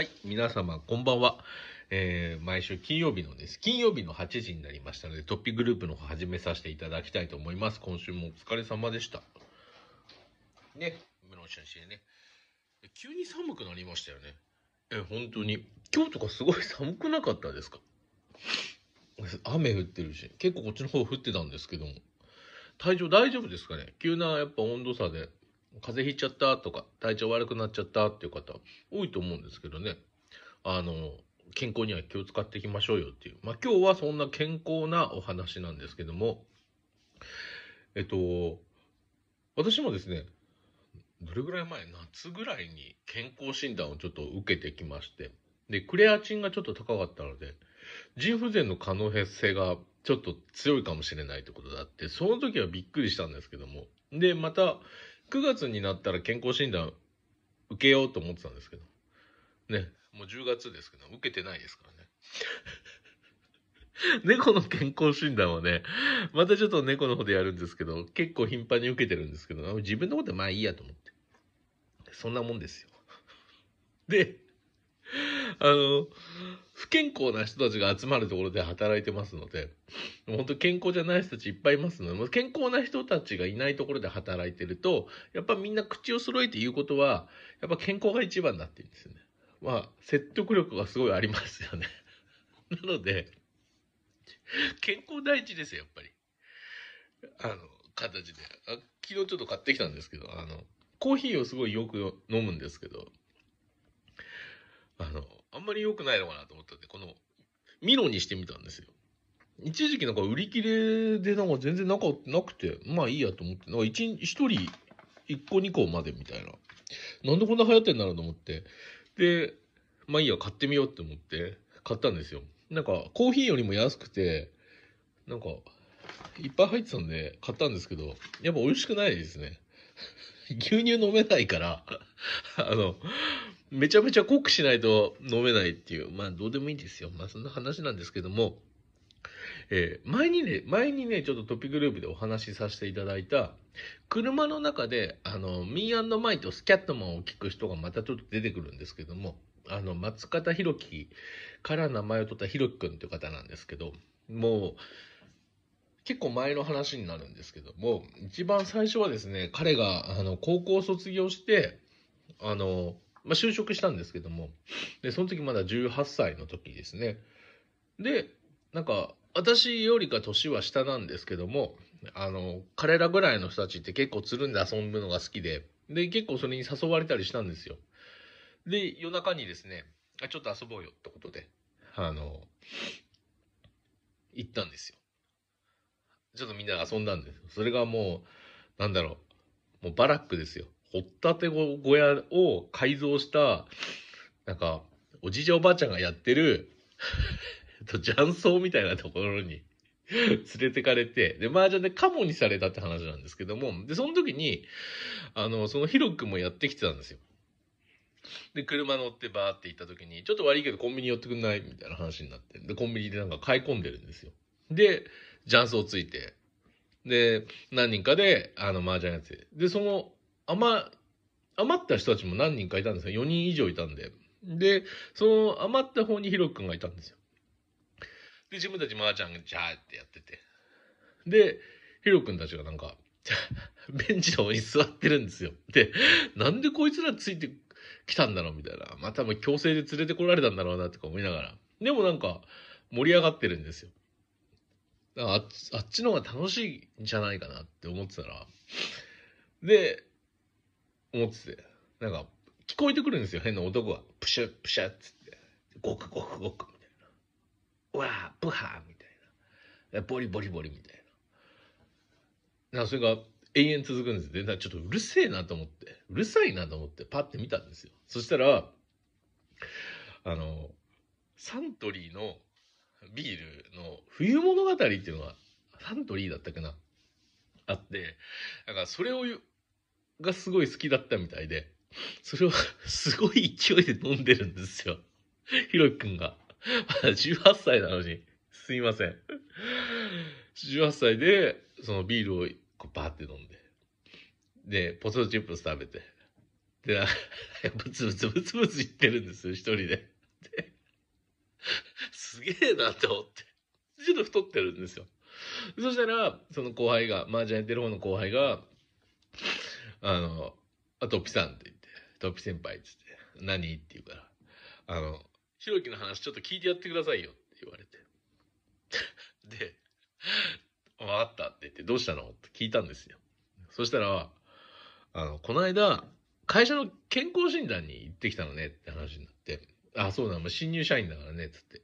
はい、皆様こんばんは。えー、毎週金曜日のです。金曜日の8時になりましたので、トッピグループの方始めさせていただきたいと思います。今週もお疲れ様でした。ね、室内先生ね。急に寒くなりましたよね。え、本当に。今日とかすごい寒くなかったですか雨降ってるし、結構こっちの方降ってたんですけども。体調大丈夫ですかね急なやっぱ温度差で風邪ひいちゃったとか、体調悪くなっちゃったっていう方、多いと思うんですけどね。あの、健康には気を使っていきましょうよっていう。まあ、今日はそんな健康なお話なんですけども、えっと、私もですね、どれぐらい前、夏ぐらいに健康診断をちょっと受けてきまして、で、クレアチンがちょっと高かったので、腎不全の可能性がちょっと強いかもしれないってことだって、その時はびっくりしたんですけども、で、また、9月になったら健康診断受けようと思ってたんですけど、ね、もう10月ですけど、受けてないですからね。猫の健康診断はね、またちょっと猫の方でやるんですけど、結構頻繁に受けてるんですけど、自分のことはまあいいやと思って。そんなもんですよ。で、あの、不健康な人たちが集まるところで働いてますので、本当健康じゃない人たちいっぱいいますので、健康な人たちがいないところで働いてると、やっぱみんな口を揃えて言うことは、やっぱ健康が一番だって言うんですよね。まあ、説得力がすごいありますよね。なので、健康第一ですよ、やっぱり。あの、形であ。昨日ちょっと買ってきたんですけど、あの、コーヒーをすごいよく飲むんですけど、あの、んまり良くないのかなと思ったんで、この、ミロにしてみたんですよ。一時期なんか売り切れでなんか全然なかなくて、まあいいやと思って、なんか一人1個2個までみたいな。なんでこんな流行ってんだろうと思って。で、まあいいや、買ってみようって思って、買ったんですよ。なんか、コーヒーよりも安くて、なんか、いっぱい入ってたんで、買ったんですけど、やっぱ美味しくないですね。牛乳飲めないから あの、めちゃめちゃ濃くしないと飲めないっていう、まあどうでもいいんですよ。まあそんな話なんですけども、えー、前にね、前にね、ちょっとトピグループでお話しさせていただいた、車の中で、あの、ミーマイとスキャットマンを聞く人がまたちょっと出てくるんですけども、あの、松方弘樹から名前を取った弘樹くんという方なんですけど、もう、結構前の話になるんですけども、一番最初はですね、彼が、あの、高校卒業して、あの、まあ、就職したんですけども、で、その時まだ18歳の時ですね。で、なんか、私よりか年は下なんですけども、あの、彼らぐらいの人たちって結構つるんで遊ぶのが好きで、で、結構それに誘われたりしたんですよ。で、夜中にですね、ちょっと遊ぼうよってことで、あの、行ったんですよ。ちょっとみんな遊んだんですそれがもう、なんだろう、もうバラックですよ。掘ったて小屋を改造した、なんか、おじいちゃんおばあちゃんがやってると、雀荘みたいなところに連れてかれて、で、麻雀でカモにされたって話なんですけども、で、その時に、あの、そのヒロ君もやってきてたんですよ。で、車乗ってバーって行った時に、ちょっと悪いけどコンビニ寄ってくんないみたいな話になって、で、コンビニでなんか買い込んでるんですよ。で、雀荘ついて、で、何人かで、あの、麻雀やって、で、その、あんま、余った人たちも何人かいたんですよ。4人以上いたんで。で、その余った方にヒロ君がいたんですよ。で、自分たちマーちゃんがジャーってやってて。で、ヒロ君たちがなんか、ベンチの方に座ってるんですよ。で、なんでこいつらついてきたんだろうみたいな。まあ多分強制で連れてこられたんだろうなとか思いながら。でもなんか、盛り上がってるんですよ。あっちの方が楽しいんじゃないかなって思ってたら。で、思ってて、なんか、聞こえてくるんですよ、変な男が。プシュッ、プシュッつって。ゴクゴクゴクみたいな。うわー、ブハーみたいな。ボリボリボリみたいな。なんかそれが延々続くんですで、ちょっとうるせえなと思って、うるさいなと思ってパッて見たんですよ。そしたら、あの、サントリーのビールの冬物語っていうのが、サントリーだったかなあって、なんかそれをがすごい好きだったみたいで、それをすごい勢いで飲んでるんですよ。ひろきくんが。18歳なのに、すいません。18歳で、そのビールをこうバーって飲んで。で、ポテトチップス食べて。で、なんか、ブツブツブツブツ言ってるんですよ、一人で。で、すげえなって思って。ちょっと太ってるんですよ。そしたら、その後輩が、麻雀やってる方の後輩が、あの、あ、トッピさんって言って、トッピ先輩っつって、何って言うから、あの、ひろきの話ちょっと聞いてやってくださいよって言われて。で、わかったって言って、どうしたのって聞いたんですよ。そしたら、あの、この間、会社の健康診断に行ってきたのねって話になって、あ、そうなの、新入社員だからね、っつって。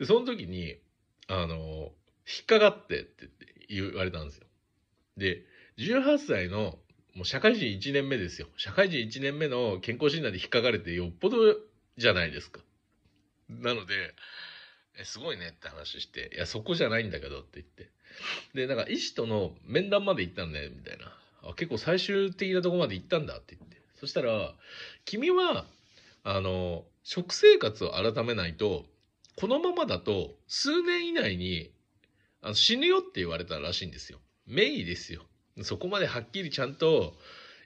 で、その時に、あの、引っかかってって言われたんですよ。で、18歳のもう社会人1年目ですよ。社会人1年目の健康診断で引っかかれてよっぽどじゃないですか。なので、え、すごいねって話して、いや、そこじゃないんだけどって言って。で、なんか医師との面談まで行ったんだよ、みたいな。あ結構最終的なとこまで行ったんだって言って。そしたら、君は、あの、食生活を改めないと、このままだと数年以内にあの死ぬよって言われたらしいんですよ。名医ですよ。そこまではっきりちゃんと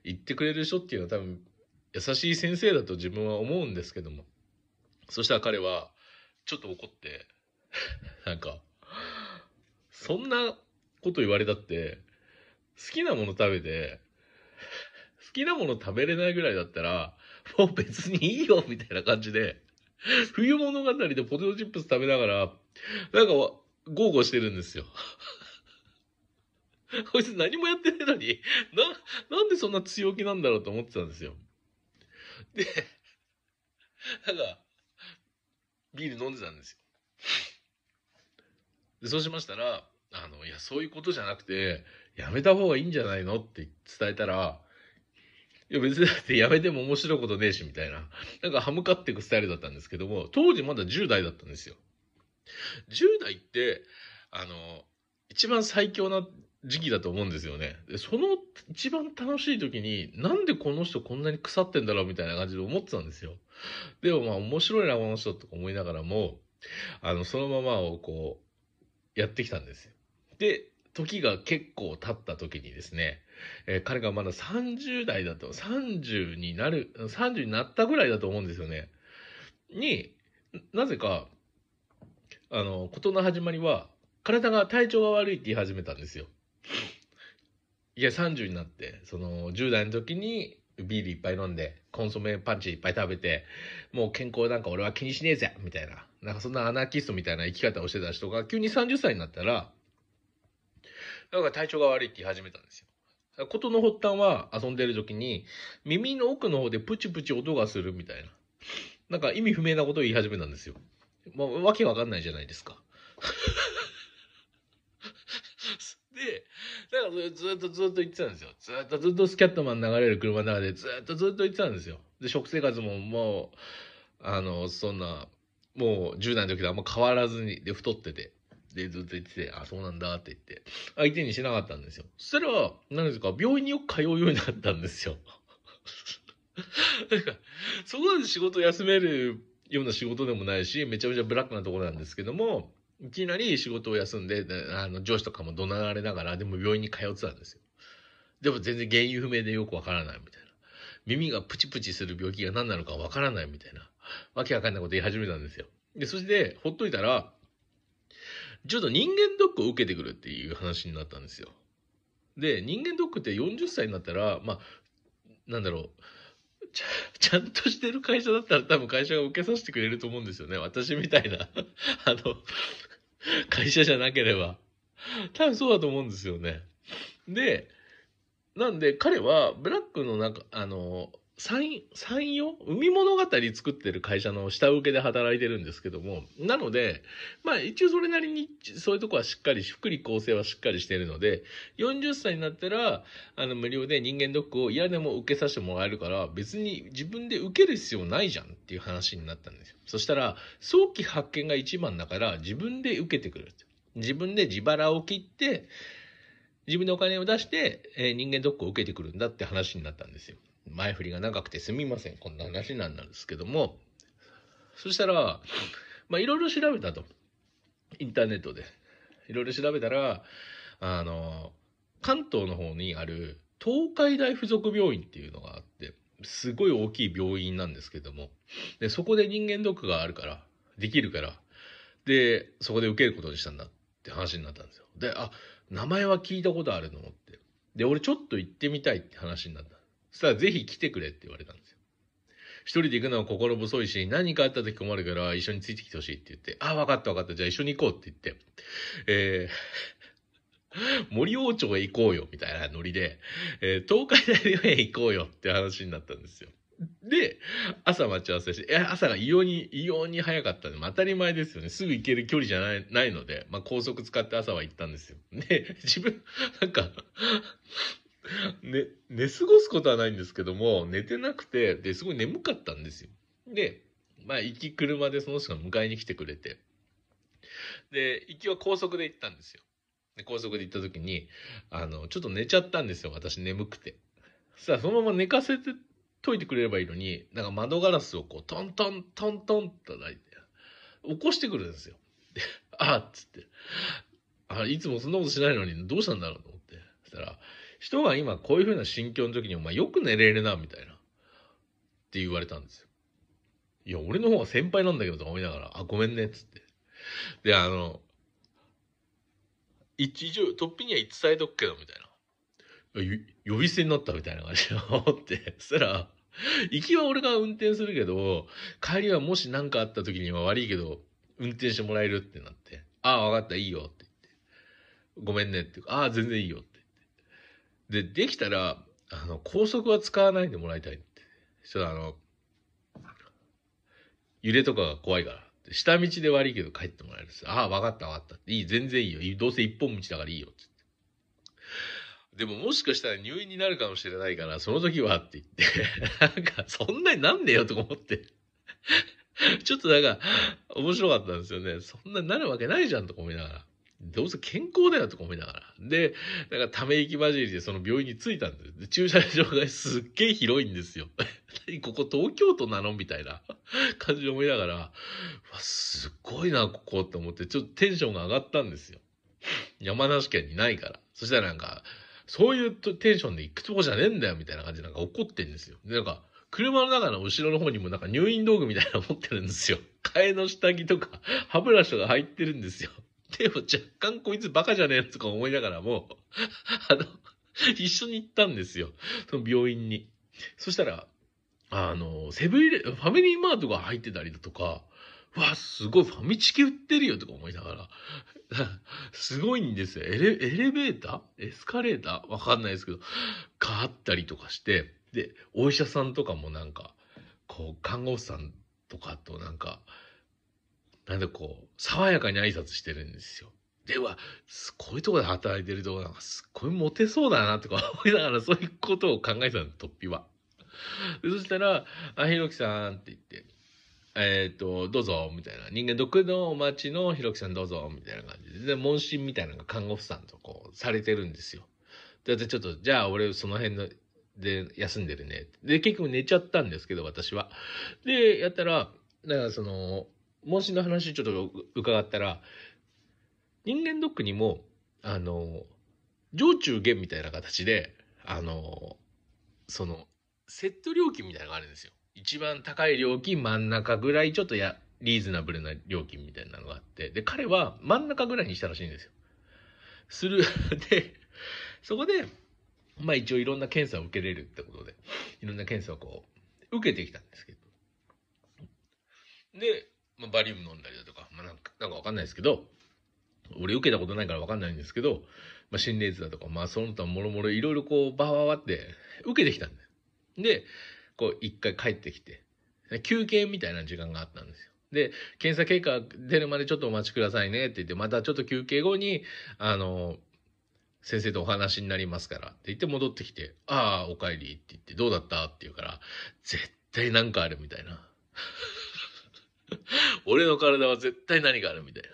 言ってくれる人っていうのは多分優しい先生だと自分は思うんですけども。そしたら彼はちょっと怒って、なんか、そんなこと言われたって、好きなもの食べて、好きなもの食べれないぐらいだったら、もう別にいいよみたいな感じで、冬物語でポテトチップス食べながら、なんか、豪語してるんですよ こいつ何もやってないのに、な、なんでそんな強気なんだろうと思ってたんですよ。で、なんか、ビール飲んでたんですよ。で、そうしましたら、あの、いや、そういうことじゃなくて、やめた方がいいんじゃないのって伝えたら、いや別にだってやめても面白いことねえし、みたいな。なんか歯向かっていくスタイルだったんですけども、当時まだ10代だったんですよ。10代って、あの、一番最強な時期だと思うんですよね。で、その一番楽しい時に、なんでこの人こんなに腐ってんだろうみたいな感じで思ってたんですよ。でもまあ面白いな、この人とか思いながらも、あの、そのままをこう、やってきたんですよ。で、時が結構経った時にですね、えー、彼がまだ30代だと、30になる、30になったぐらいだと思うんですよね。に、なぜか、あの、事の始まりは、体が体調が悪いって言い始めたんですよ。いや、30になって、その、10代の時に、ビールいっぱい飲んで、コンソメパンチいっぱい食べて、もう健康なんか俺は気にしねえぜみたいな。なんかそんなアナーキストみたいな生き方をしてた人が、急に30歳になったら、なんか体調が悪いって言い始めたんですよ。ことの発端は遊んでる時に耳の奥の方でプチプチ音がするみたいな。なんか意味不明なことを言い始めたんですよ。もうわけわかんないじゃないですか。で、だからずっとずっと言ってたんですよ。ずっとずっとスキャットマン流れる車の中でずっとずっと言ってたんですよ。で、食生活ももう、あの、そんな、もう10代の時とあんま変わらずに、で、太ってて。で、ずっと言ってて、あ、そうなんだって言って、相手にしなかったんですよ。そしたら、何ですか、病院によく通うようになったんですよ。なんか、そこまで仕事休めるような仕事でもないし、めちゃめちゃブラックなところなんですけども、いきなり仕事を休んで、あの、上司とかも怒鳴られながら、でも病院に通ってたんですよ。でも全然原因不明でよくわからないみたいな。耳がプチプチする病気が何なのかわからないみたいな。わけわかんないこと言い始めたんですよ。で、そして、ほっといたら、ちょっと人間ドックを受けてくるっていう話になったんですよ。で、人間ドックって40歳になったら、まあ、なんだろう。ちゃちゃんとしてる会社だったら多分会社が受けさせてくれると思うんですよね。私みたいな あの、会社じゃなければ。多分そうだと思うんですよね。で、なんで彼は、ブラックの中、あの、産産業海物語作ってる会社の下請けで働いてるんですけども、なので、まあ一応それなりにそういうとこはしっかり、福利厚生はしっかりしてるので、40歳になったら、あの無料で人間ドックを嫌でも受けさせてもらえるから、別に自分で受ける必要ないじゃんっていう話になったんですよ。そしたら、早期発見が一番だから自分で受けてくれる。自分で自腹を切って、自分でお金を出して、えー、人間ドックを受けてくるんだって話になったんですよ。前振りが長くてすみません。こんな話なんですけども、そしたら、まあ、いろいろ調べたと。インターネットで。いろいろ調べたら、あの、関東の方にある東海大附属病院っていうのがあって、すごい大きい病院なんですけども、で、そこで人間ドックがあるから、できるから、で、そこで受けることにしたんだって話になったんですよ。で、あ、名前は聞いたことあると思って。で、俺ちょっと行ってみたいって話になった。したらぜひ来てくれって言われたんですよ。一人で行くのは心細いし、何かあった時困るから一緒についてきてほしいって言って、あ、分かった分かった、じゃあ一緒に行こうって言って、えー、森王朝へ行こうよみたいなノリで、えー、東海大病院行こうよって話になったんですよ。で、朝待ち合わせして、朝が異様に、異様に早かったんで、当たり前ですよね。すぐ行ける距離じゃない、ないので、まあ高速使って朝は行ったんですよ。で、自分、なんか ね、寝過ごすことはないんですけども、寝てなくて、で、すごい眠かったんですよ。で、まあ、行き車でその人が迎えに来てくれて、で、行きは高速で行ったんですよ。で、高速で行った時に、あの、ちょっと寝ちゃったんですよ、私眠くて。さあ、そのまま寝かせて、といてくれればいいのに、なんか窓ガラスをこう、トントン、トントンって叩いて、起こしてくるんですよ。で、あっつって。あいつもそんなことしないのに、どうしたんだろうと人は今こういうふうな心境の時に、お前よく寝れるな、みたいな。って言われたんですよ。いや、俺の方が先輩なんだけどとか思いながら、あ、ごめんね、っつって。で、あの、一応、とっぴには伝えとくけど、みたいな。呼び捨てになったみたいな感じで 思って、そしたら、行きは俺が運転するけど、帰りはもし何かあった時には悪いけど、運転してもらえるってなって、ああ、分かった、いいよって言って、ごめんねって、ああ、全然いいよって。で、できたら、あの、高速は使わないでもらいたいって。ちょっとあの、揺れとかが怖いから。下道で悪いけど帰ってもらえるす。ああ、わかったわかった。いい、全然いいよ。どうせ一本道だからいいよ。でももしかしたら入院になるかもしれないから、その時はって言って、なんか、そんなになんねえよとか思って。ちょっとなんか、面白かったんですよね。そんなになるわけないじゃんとか思いながら。どうせ健康だよとか思いながら。で、なんかため息混じりでその病院に着いたんです。で駐車場がすっげえ広いんですよ。ここ東京都なのみたいな 感じで思いながら、わ、すごいな、ここって思って、ちょっとテンションが上がったんですよ。山梨県にないから。そしたらなんか、そういうテンションで行くとこじゃねえんだよみたいな感じでなんか怒ってんですよ。で、なんか、車の中の後ろの方にもなんか入院道具みたいなの持ってるんですよ。替えの下着とか、歯ブラシとか入ってるんですよ。でも若干こいつバカじゃねえとか思いながらも、あの、一緒に行ったんですよ。その病院に。そしたら、あの、セブンイレ、ファミリーマートが入ってたりだとか、わ、すごい、ファミチキ売ってるよとか思いながら。すごいんですよ。エレ、エレベーターエスカレーターわかんないですけど、変わったりとかして、で、お医者さんとかもなんか、こう、看護師さんとかとなんか、なんでこう、爽やかに挨拶してるんですよ。では、すごいとこで働いてるとこなんかすっごいモテそうだなとか思いながらそういうことを考えたの、突飛は。でそしたら、あ、ひろきさんって言って、えっ、ー、と、どうぞ、みたいな。人間毒のお待ちのひろきさんどうぞ、みたいな感じで。で、問診みたいなのが看護婦さんとこう、されてるんですよ。で、ちょっと、じゃあ俺その辺の、で、休んでるね。で、結局寝ちゃったんですけど、私は。で、やったら、だからその、問診の話ちょっと伺ったら、人間ドックにも、あの、上中下みたいな形で、あの、その、セット料金みたいなのがあるんですよ。一番高い料金、真ん中ぐらい、ちょっとや、リーズナブルな料金みたいなのがあって、で、彼は真ん中ぐらいにしたらしいんですよ。する。で、そこで、まあ一応いろんな検査を受けれるってことで、いろんな検査をこう、受けてきたんですけど。で、まあ、バリウム飲んだりだとか、まあ、なんか、なんかわかんないですけど、俺受けたことないからわかんないんですけど、まあ、心霊図だとか、まあ、その他もろもろいろいろこう、ばわわって受けてきたんだよ。で、こう、一回帰ってきて、休憩みたいな時間があったんですよ。で、検査結果出るまでちょっとお待ちくださいねって言って、またちょっと休憩後に、あの、先生とお話になりますからって言って戻ってきて、ああ、お帰りって言って、どうだったって言うから、絶対なんかあるみたいな。俺の体は絶対何があるみたいな。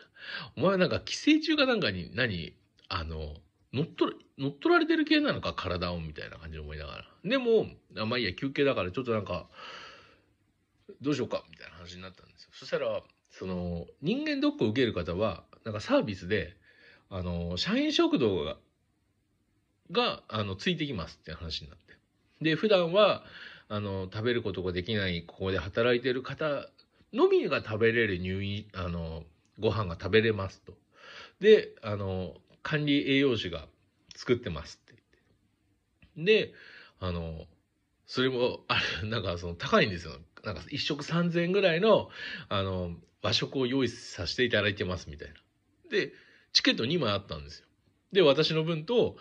お前なんか寄生虫かなんかに何あの、乗っ取乗っ取られてる系なのか体をみたいな感じで思いながら。でも、あまあいいや、休憩だからちょっとなんか、どうしようかみたいな話になったんですよ。そしたら、その、人間ドックを受ける方は、なんかサービスで、あの、社員食堂が、が、あの、ついてきますって話になって。で、普段は、あの、食べることができない、ここで働いてる方のみが食べれる入院、あの、ご飯が食べれますと。で、あの、管理栄養士が作ってますって言って。で、あの、それも、あれ、なんかその高いんですよ。なんか一食3000円ぐらいの、あの、和食を用意させていただいてますみたいな。で、チケット2枚あったんですよ。で、私の分と、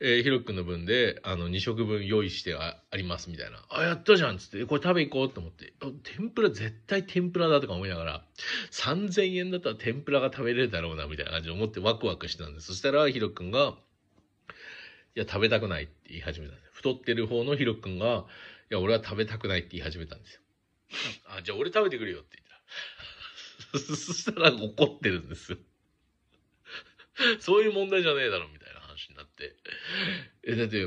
えー、ヒロ君の分で、あの、2食分用意してありますみたいな。あ、やったじゃんっつって、これ食べ行こうと思って。天ぷら、絶対天ぷらだとか思いながら、3000円だったら天ぷらが食べれるだろうな、みたいな感じで思ってワクワクしてたんです。そしたら、ヒロ君が、いや、食べたくないって言い始めたんです。太ってる方のヒロ君が、いや、俺は食べたくないって言い始めたんですよ。あ、じゃあ俺食べてくれよって言ったら。そしたら怒ってるんですよ。そういう問題じゃねえだろ、みたいな。になって。え、だって、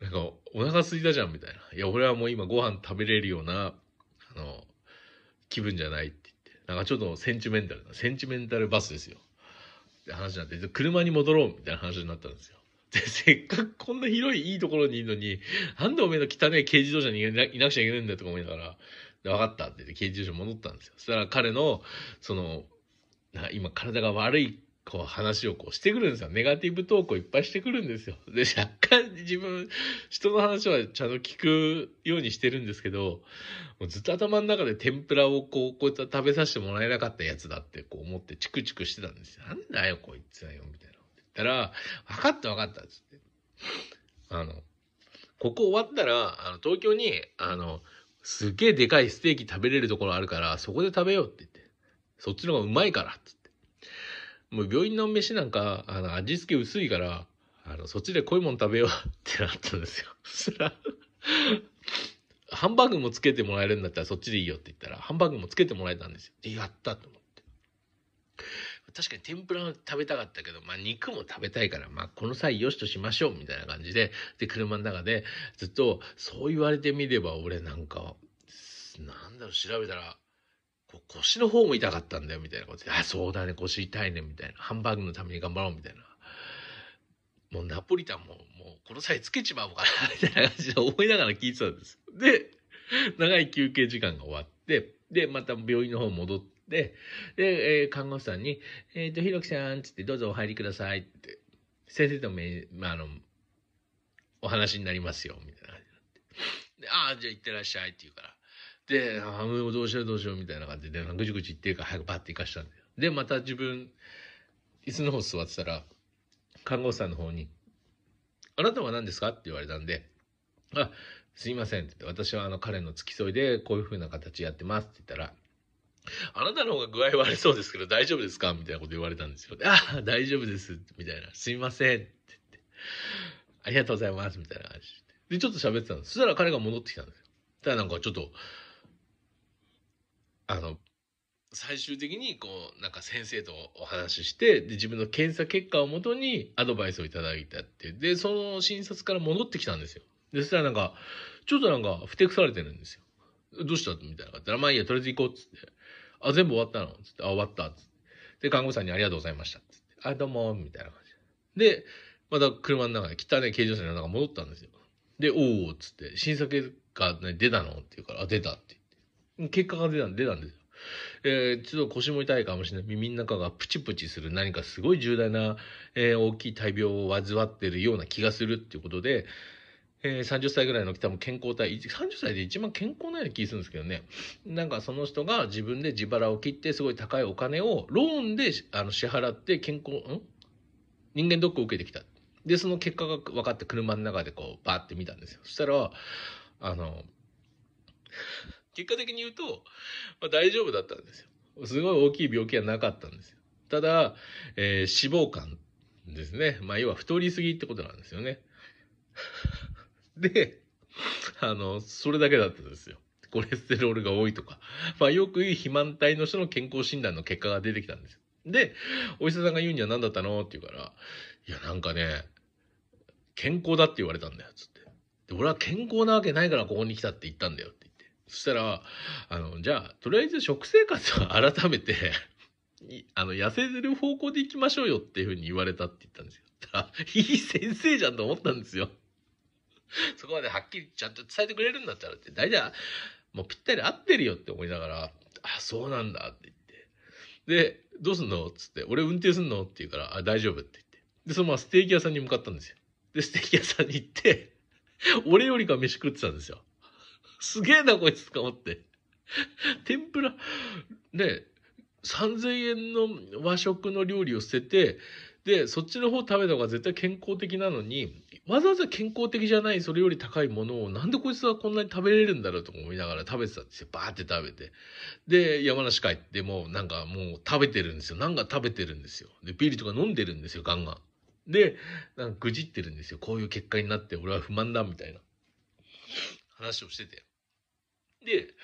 なんか、お腹すいたじゃんみたいな。いや、俺はもう今ご飯食べれるような、あの、気分じゃないって言って。なんかちょっとセンチメンタルな、センチメンタルバスですよ。って話になって、車に戻ろうみたいな話になったんですよ。で、せっかくこんな広いいいところにいるのに、なんでおめえの汚い軽自動車にいなくちゃいけないんだとか思いながら、分かったって言って軽自動車戻ったんですよ。そしたら彼の、その、今体が悪いこう話をこうしてくるんですよ。ネガティブ投稿いっぱいしてくるんですよ。で、若干自分、人の話はちゃんと聞くようにしてるんですけど、もうずっと頭の中で天ぷらをこう、こういった食べさせてもらえなかったやつだってこう思ってチクチクしてたんですよ。なんだよ、こいつはよ、みたいな。言ったら、分かった分かった、つって。あの、ここ終わったら、あの、東京に、あの、すっげえでかいステーキ食べれるところあるから、そこで食べようって言って。そっちの方がうまいから、つって。もう病院の飯なんか、あの、味付け薄いから、あの、そっちで濃いもん食べよう ってなったんですよ。そら、ハンバーグもつけてもらえるんだったらそっちでいいよって言ったら、ハンバーグもつけてもらえたんですよ。で、やったと思って。確かに天ぷら食べたかったけど、まあ肉も食べたいから、まあこの際よしとしましょうみたいな感じで、で、車の中でずっと、そう言われてみれば俺なんか、なんだろう、調べたら、腰の方も痛かったんだよ、みたいなことで、あ、そうだね、腰痛いね、みたいな。ハンバーグのために頑張ろう、みたいな。もうナポリタンも、もうこの際つけちまおうかな、みたいな感じで思いながら聞いてたんですで、長い休憩時間が終わって、で、また病院の方戻って、で、えー、看護師さんに、えっ、ー、と、ひろきさん、つってどうぞお入りくださいって、先生とめ、まあ、あの、お話になりますよ、みたいな感じになって。で、ああ、じゃあ行ってらっしゃいって言うから、、ああ、もうどうしようどうしようみたいな感じで、ぐちぐち言ってるから早くバッて行かしたんだよ。で、また自分、椅子の方座ってたら、看護師さんの方に、あなたは何ですかって言われたんで、あ、すいませんって言って、私はあの彼の付き添いでこういう風な形やってますって言ったら、あなたの方が具合悪そうですけど大丈夫ですかみたいなこと言われたんですよ。ああ、大丈夫です。みたいな。すいません。って言って。ありがとうございます。みたいな感じで。で、ちょっと喋ってたんです。そしたら彼が戻ってきたんですよ。ただなんかちょっと、あの、最終的にこう、なんか先生とお話しして、で、自分の検査結果をもとにアドバイスをいただいたってで、その診察から戻ってきたんですよ。で、そしたらなんか、ちょっとなんか、ふてくされてるんですよ。どうしたみたいな。ったら、まあいいや、とりあえず行こうっつって。あ、全部終わったのつって、あ、終わったっつって。で、看護師さんにありがとうございましたっつって。あ、どうもみたいな感じで。で、また車の中で、たね、軽乗車の中戻ったんですよ。で、おおっつって、審査結果、ね、出たのって言うから、あ、出たって結果が出たん、出たんですよ。えー、ちょっと腰も痛いかもしれない。耳の中がプチプチする何かすごい重大な、えー、大きい大病を患ってるような気がするっていうことで、えー、30歳ぐらいの多も健康体、30歳で一番健康なような気するんですけどね。なんかその人が自分で自腹を切ってすごい高いお金をローンであの支払って健康、ん人間ドックを受けてきた。で、その結果が分かって車の中でこうバーって見たんですよ。そしたら、あの、結果的に言うと、まあ、大丈夫だったんですよ。すごい大きい病気はなかったんですよ。ただ、えー、脂肪肝ですね。まあ、要は太りすぎってことなんですよね。で、あの、それだけだったんですよ。コレステロールが多いとか。まあ、よく言う肥満体の人の健康診断の結果が出てきたんですよ。で、お医者さんが言うには何だったのって言うから、いや、なんかね、健康だって言われたんだよ、つって。で、俺は健康なわけないからここに来たって言ったんだよ。そしたら、あの、じゃあ、とりあえず食生活を 改めてあの、痩せる方向でいきましょうよっていうふうに言われたって言ったんですよ。いい先生じゃんと思ったんですよ。そこまではっきりちゃんと伝えてくれるんだったらって、大体、もうぴったり合ってるよって思いながら、あ、そうなんだって言って。で、どうすんのつって、俺運転すんのって言うから、あ、大丈夫って言って。で、そのままステーキ屋さんに向かったんですよ。で、ステーキ屋さんに行って、俺よりか飯食ってたんですよ。すげえな、こいつとか思って。天ぷら、ね、3000円の和食の料理を捨てて、で、そっちの方食べた方が絶対健康的なのに、わざわざ健康的じゃない、それより高いものを、なんでこいつはこんなに食べれるんだろうと思いながら食べてたんですよ。バーって食べて。で、山梨帰ってもうなんかもう食べてるんですよ。なんか食べてるんですよ。で、ビールとか飲んでるんですよ、ガンガン。で、なんかぐじってるんですよ。こういう結果になって俺は不満だ、みたいな。話をしてて。で、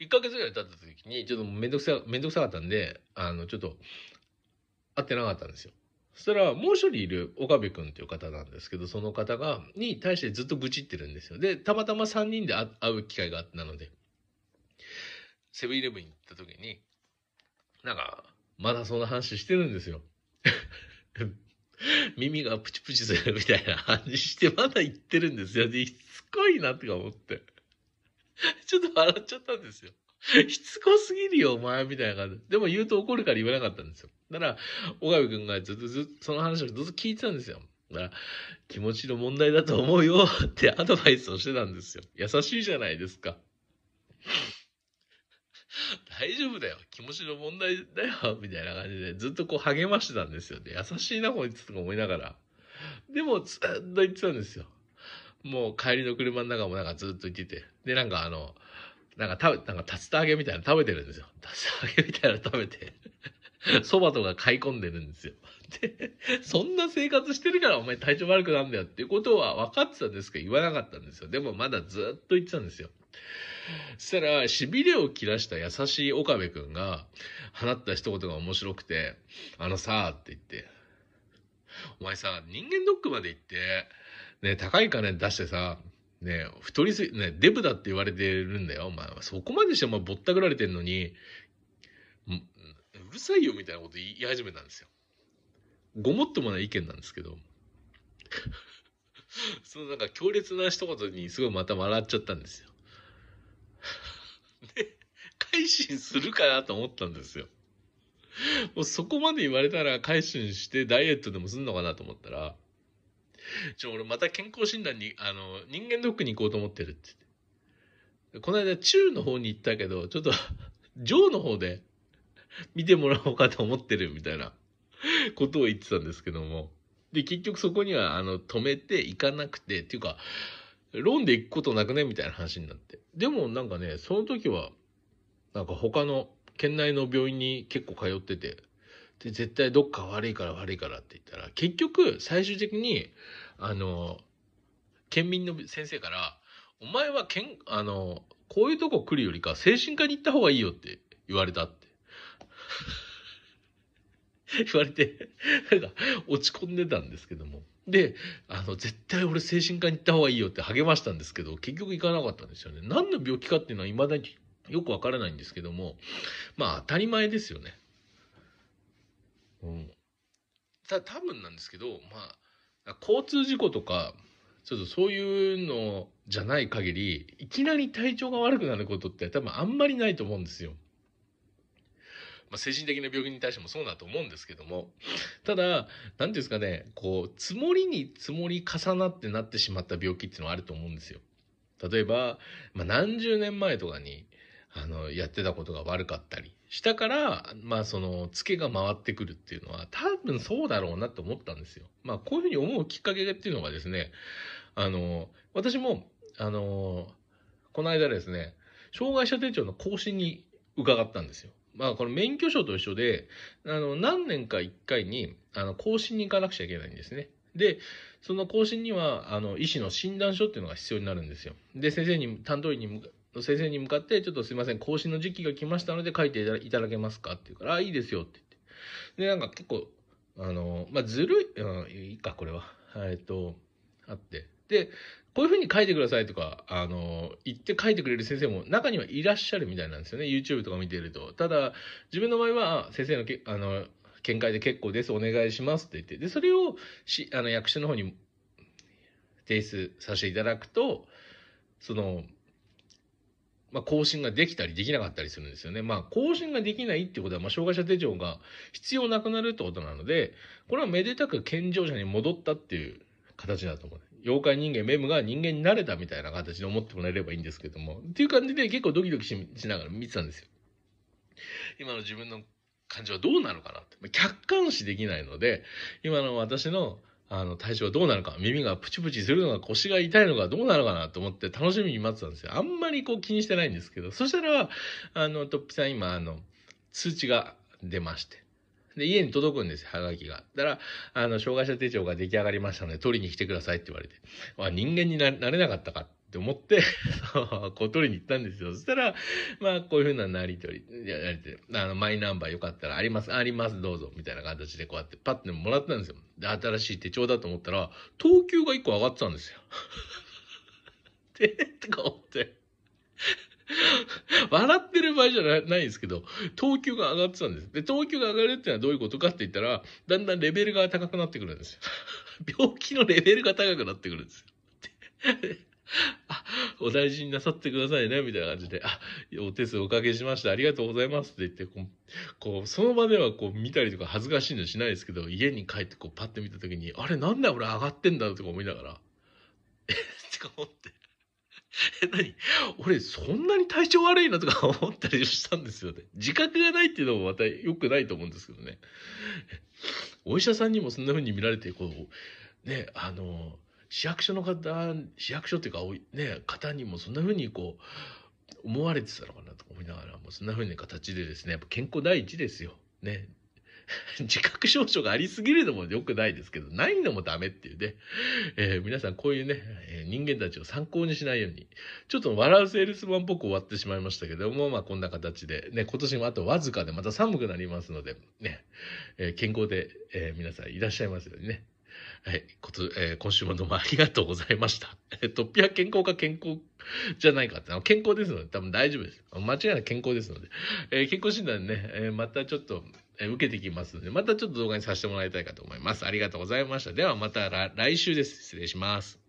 1ヶ月ぐらい経った時に、ちょっとめんどくさ、めんどくさかったんで、あの、ちょっと、会ってなかったんですよ。そしたら、もう一人いる岡部君っていう方なんですけど、その方が、に対してずっと愚痴ってるんですよ。で、たまたま3人で会う機会があったので、セブンイレブン行った時に、なんか、まだそんな話してるんですよ。耳がプチプチするみたいな話して、まだ言ってるんですよ。こいなっか思って。ちょっと笑っちゃったんですよ。しつこすぎるよ、お前、みたいな感じ。でも言うと怒るから言わなかったんですよ。だから、小上くんがずっとずっとその話をずっと聞いてたんですよ。だから、気持ちの問題だと思うよ ってアドバイスをしてたんですよ。優しいじゃないですか。大丈夫だよ。気持ちの問題だよ。みたいな感じで、ずっとこう励ましてたんですよで優しいな、こいつとか思いながら。でも、ずっと言ってたんですよ。もう帰りの車の中もなんかずっと行ってて、で、なんかあの、なんか食べ、なんか竜田揚げみたいなの食べてるんですよ。竜田揚げみたいなの食べて、蕎 麦とか買い込んでるんですよ。で、そんな生活してるからお前体調悪くなんだよっていうことは分かってたんですけど、言わなかったんですよ。でもまだずっと言ってたんですよ。そしたら、痺れを切らした優しい岡部くんが、放った一言が面白くて、あのさ、って言って、お前さ、人間ドックまで行って、ね、高い金出してさ、ね、太りすぎ、ね、デブだって言われてるんだよ。お前、そこまでしてお前ぼったくられてんのに、うるさいよみたいなこと言い始めたんですよ。ごもっともない意見なんですけど。そのなんか強烈な一言にすごいまた笑っちゃったんですよ。で、改心するかなと思ったんですよ。もうそこまで言われたら改心してダイエットでもすんのかなと思ったら、ちょ、俺また健康診断に、あの、人間ドックに行こうと思ってるってって。この間、中の方に行ったけど、ちょっと、上の方で見てもらおうかと思ってるみたいなことを言ってたんですけども。で、結局そこには、あの、止めて行かなくて、っていうか、ローンで行くことなくねみたいな話になって。でもなんかね、その時は、なんか他の県内の病院に結構通ってて、で、絶対どっか悪いから悪いからって言ったら、結局、最終的に、あの、県民の先生から、お前はけん、あの、こういうとこ来るよりか、精神科に行った方がいいよって言われたって。言われて、なんか、落ち込んでたんですけども。で、あの、絶対俺精神科に行った方がいいよって励ましたんですけど、結局行かなかったんですよね。何の病気かっていうのは未だによくわからないんですけども、まあ当たり前ですよね。うん、た多分なんですけど、まあ、交通事故とかちょっとそういうのじゃない限りいきなり体調が悪くなることって多分あんまりないと思うんですよ。まあ、精神的な病気に対してもそうだと思うんですけどもただ何ですかねこう積もりに積もり重なってなってしまった病気っていうのはあると思うんですよ。例えば、まあ、何十年前とかにあのやってたことが悪かったり下から、まあその、付けが回ってくるっていうのは、多分そうだろうなと思ったんですよ。まあこういうふうに思うきっかけっていうのがですね、あの、私も、あの、この間ですね、障害者手帳の更新に伺ったんですよ。まあこの免許証と一緒で、あの、何年か一回に、あの、更新に行かなくちゃいけないんですね。で、その更新には、あの、医師の診断書っていうのが必要になるんですよ。で、先生に、担当医に先生に向かって、ちょっとすいません、更新の時期が来ましたので書いていただけますかって言うから、あ、いいですよって言って。で、なんか結構、あの、まあ、ずるい、うん、いいか、これは。えっと、あって。で、こういう風に書いてくださいとか、あの、言って書いてくれる先生も中にはいらっしゃるみたいなんですよね。YouTube とか見てると。ただ、自分の場合は、先生のけ、あの、見解で結構です、お願いしますって言って。で、それを、し、あの、役所の方に提出させていただくと、その、まあ、更新ができたりできなかったりするんですよね。まあ、更新ができないってことは、まあ、障害者手帳が必要なくなるってことなので、これはめでたく健常者に戻ったっていう形だと思う。妖怪人間メムが人間になれたみたいな形で思ってもらえればいいんですけども、っていう感じで結構ドキドキしながら見てたんですよ。今の自分の感じはどうなのかなって。客観視できないので、今の私のあの、体調がどうなるか、耳がプチプチするのか、腰が痛いのか、どうなるかなと思って楽しみに待ってたんですよ。あんまりこう気にしてないんですけど、そしたら、あの、トップさん今、あの、通知が出まして。で、家に届くんですよ、はがきが。だから、あの、障害者手帳が出来上がりましたので、取りに来てくださいって言われて。あ、人間になれなかったかっって思ってこう取りに行ったんですよ。そしたら、まあ、こういうふうななりとり、やりて、あの、マイナンバーよかったらあります、あります、どうぞ、みたいな形でこうやってパッてもらったんですよ。で、新しい手帳だと思ったら、等級が1個上がってたんですよ。で、とか思って。笑ってる場合じゃないんですけど、等級が上がってたんです。で、等級が上がるってのはどういうことかって言ったら、だんだんレベルが高くなってくるんですよ。病気のレベルが高くなってくるんですよ。あ、お大事になさってくださいね、みたいな感じで、あ、お手数おかけしました、ありがとうございますって言ってこう、こう、その場ではこう見たりとか恥ずかしいのしないですけど、家に帰ってこうパッて見た時に、あれなんだ俺上がってんだとか思いながら、えってか思って。え、何俺、そんなに体調悪いなとか思ったりしたんですよね。自覚がないっていうのもまた良くないと思うんですけどね。お医者さんにもそんな風に見られて、こう、ね、あの、市役所の方、市役所っていうか、ね、方にもそんな風にこう、思われてたのかなと思いながら、もうそんな風に形でですね、やっぱ健康第一ですよ。ね。自覚症状がありすぎるのも良くないですけど、ないのもダメっていうね。えー、皆さんこういうね、え人間たちを参考にしないように、ちょっと笑うセールスマンっぽく終わってしまいましたけども、まあこんな形で、ね、今年もあとわずかでまた寒くなりますので、ね、えー、健康で、えー、皆さんいらっしゃいますようにね。はい、こつえー、今週もどうもありがとうございました。えっと、ピア健康か健康じゃないかって、健康ですので、多分大丈夫です。間違いなく健康ですので、えー、健康診断ね、えー、またちょっと、え受けてきますので、またちょっと動画にさせてもらいたいかと思います。ありがとうございました。ではまた来週です。失礼します。